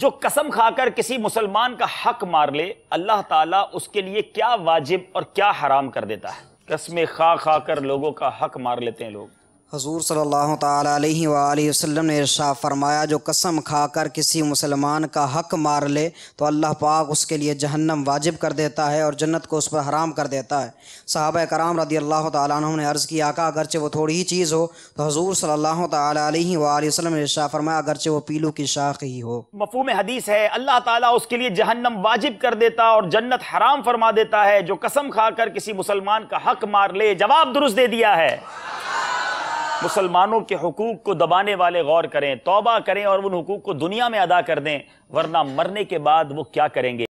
जो कसम खाकर किसी मुसलमान का हक मार ले अल्लाह ताला उसके लिए क्या वाजिब और क्या हराम कर देता है कसमें खा खा कर लोगों का हक मार लेते हैं लोग हजूर सल्लल्लाहु अलैहि वसल्लम ने इर्शा फरमाया जो कसम खाकर किसी मुसलमान का हक मार ले तो अल्लाह पाक उसके लिए जहन्नम वाजिब कर देता है और जन्नत को उस पर हराम कर देता है साहब कराम रदी अल्लाह तुमने ने अर्ज़ किया आका अगरचे वो थोड़ी ही चीज़ हो तो हजूर सल्लल्लाहु अलैहि वसल्लम ने इर्शा फरमाया अगरचे वो पीलू की शाख ही हो मफूम हदीस है अल्लाह ताली उसके लिए जहन्नम वाजिब कर देता और जन्नत हराम फरमा देता है जो कसम कर किसी मुसलमान का हक मार ले जवाब दुरुस्त दे दिया है मुसलमानों के हकूक़ को दबाने वाले गौर करें तोबा करें और उन हकूक़ को दुनिया में अदा कर दें वरना मरने के बाद वो क्या करेंगे